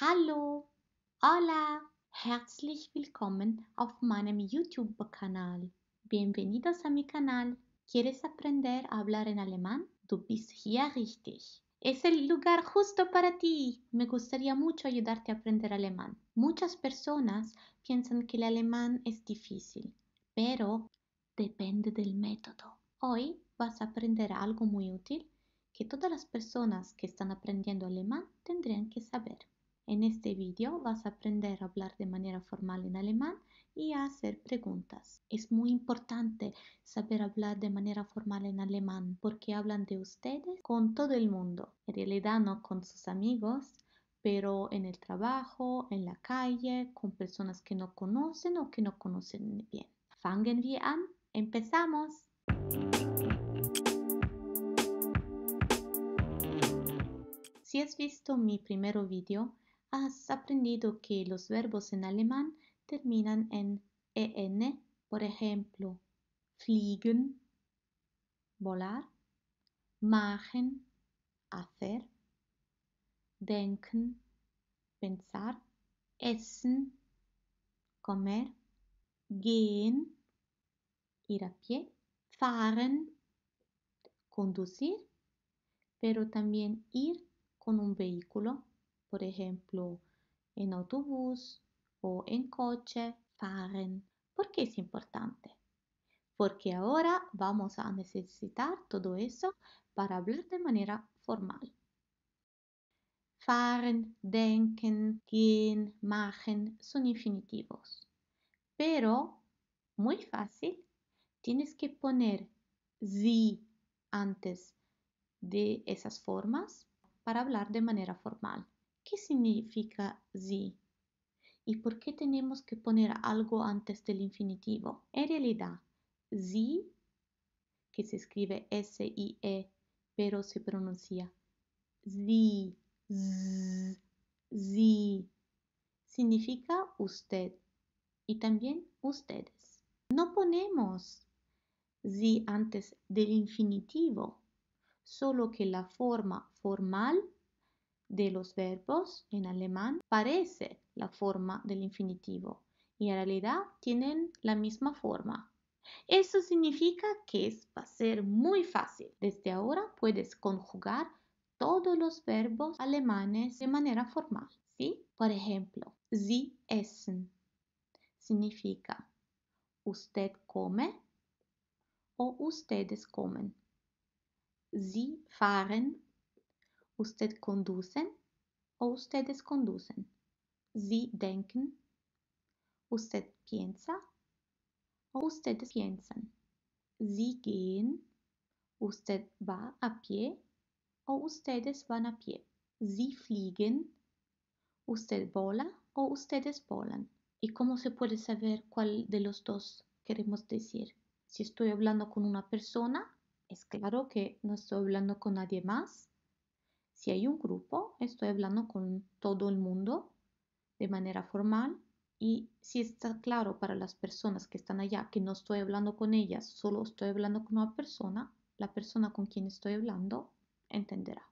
Hallo, hola, herzlich willkommen auf meinem YouTube-Kanal. Bienvenidos a mi canal. ¿Quieres aprender a hablar en alemán? Du bist hier richtig. Es el lugar justo para ti. Me gustaría mucho ayudarte a aprender alemán. Muchas personas piensan que el alemán es difícil, pero depende del método. Hoy vas a aprender algo muy útil que todas las personas que están aprendiendo alemán tendrían que saber. En este vídeo vas a aprender a hablar de manera formal en alemán y a hacer preguntas. Es muy importante saber hablar de manera formal en alemán porque hablan de ustedes con todo el mundo. En realidad no con sus amigos, pero en el trabajo, en la calle, con personas que no conocen o que no conocen bien. Fangen wir an. Empezamos. Si has visto mi primer vídeo, has aprendido que los verbos en alemán terminan en en, por ejemplo, fliegen, volar, machen, hacer, denken, pensar, essen, comer, gehen, ir a pie, fahren, conducir, pero también ir con un vehículo por ejemplo, en autobús o en coche, fahren. ¿Por qué es importante? Porque ahora vamos a necesitar todo eso para hablar de manera formal. Fahren, denken, gehen, machen son infinitivos. Pero, muy fácil, tienes que poner si antes de esas formas para hablar de manera formal. ¿Qué significa si? ¿Y por qué tenemos que poner algo antes del infinitivo? En realidad, si, que se escribe S-I-E, pero se pronuncia si, si, significa usted y también ustedes. No ponemos si antes del infinitivo, solo que la forma formal de los verbos en alemán parece la forma del infinitivo y en realidad tienen la misma forma. Eso significa que va a ser muy fácil. Desde ahora puedes conjugar todos los verbos alemanes de manera formal. ¿sí? Por ejemplo, Sie essen significa usted come o ustedes comen. Sie fahren ¿Usted conducen o ustedes conducen? si denken. ¿Usted piensa o ustedes piensan? Sie gehen. ¿Usted va a pie o ustedes van a pie? si fliegen. ¿Usted vola o ustedes volan? ¿Y cómo se puede saber cuál de los dos queremos decir? Si estoy hablando con una persona, es claro que no estoy hablando con nadie más. Si hay un grupo, estoy hablando con todo el mundo de manera formal y si está claro para las personas que están allá que no estoy hablando con ellas, solo estoy hablando con una persona, la persona con quien estoy hablando entenderá.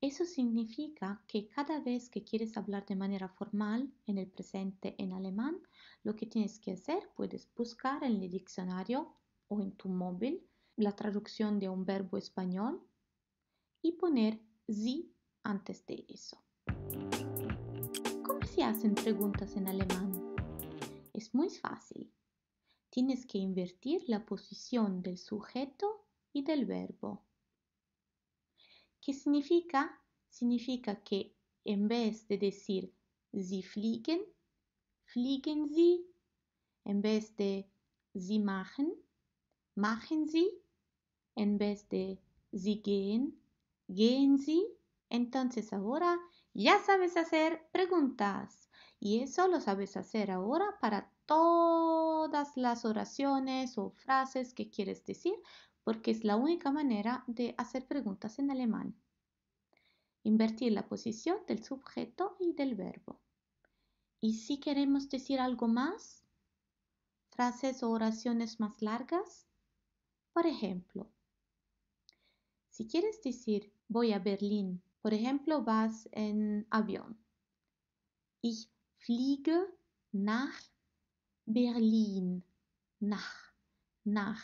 Eso significa que cada vez que quieres hablar de manera formal en el presente en alemán, lo que tienes que hacer, puedes buscar en el diccionario o en tu móvil la traducción de un verbo español y poner SÍ antes de eso. ¿Cómo se hacen preguntas en alemán? Es muy fácil. Tienes que invertir la posición del sujeto y del verbo. ¿Qué significa? Significa que en vez de decir Sie fliegen, fliegen Sie. En vez de Sie machen, machen Sie. En vez de Sie gehen, Genzi, entonces ahora ya sabes hacer preguntas y eso lo sabes hacer ahora para todas las oraciones o frases que quieres decir porque es la única manera de hacer preguntas en alemán. Invertir la posición del sujeto y del verbo. ¿Y si queremos decir algo más? ¿Frases o oraciones más largas? Por ejemplo, si quieres decir voy a Berlín. Por ejemplo, vas en avión. Ich fliege nach Berlín. Nach. Nach.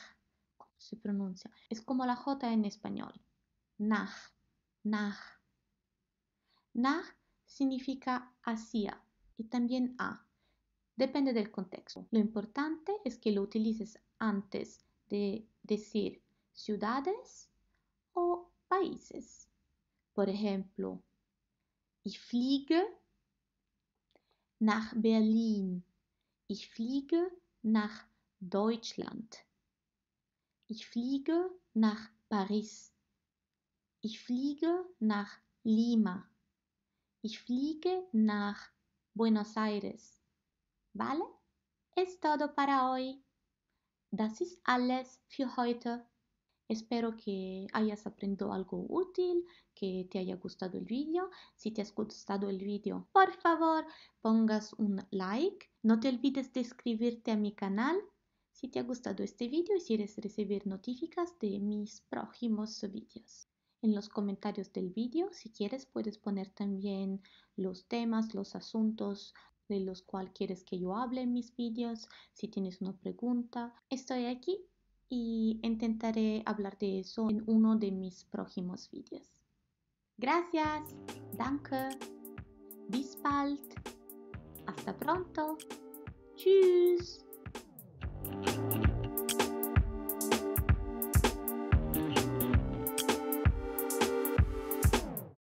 ¿Cómo se pronuncia? Es como la J en español. Nach. Nach. Nach significa hacia y también a. Depende del contexto. Lo importante es que lo utilices antes de decir ciudades o países. Por ejemplo, ich fliege nach Berlin. Ich fliege nach Deutschland. Ich fliege nach Paris. Ich fliege nach Lima. Ich fliege nach Buenos Aires. ¿Vale? Es todo para hoy. Das ist alles für heute. Espero que hayas aprendido algo útil, que te haya gustado el vídeo. Si te ha gustado el vídeo, por favor, pongas un like. No te olvides de suscribirte a mi canal. Si te ha gustado este vídeo y si quieres recibir notificaciones de mis próximos vídeos. En los comentarios del vídeo, si quieres, puedes poner también los temas, los asuntos de los cuales quieres que yo hable en mis vídeos. Si tienes una pregunta, estoy aquí y intentaré hablar de eso en uno de mis próximos vídeos. Gracias, danke, bis bald, hasta pronto, tschüss.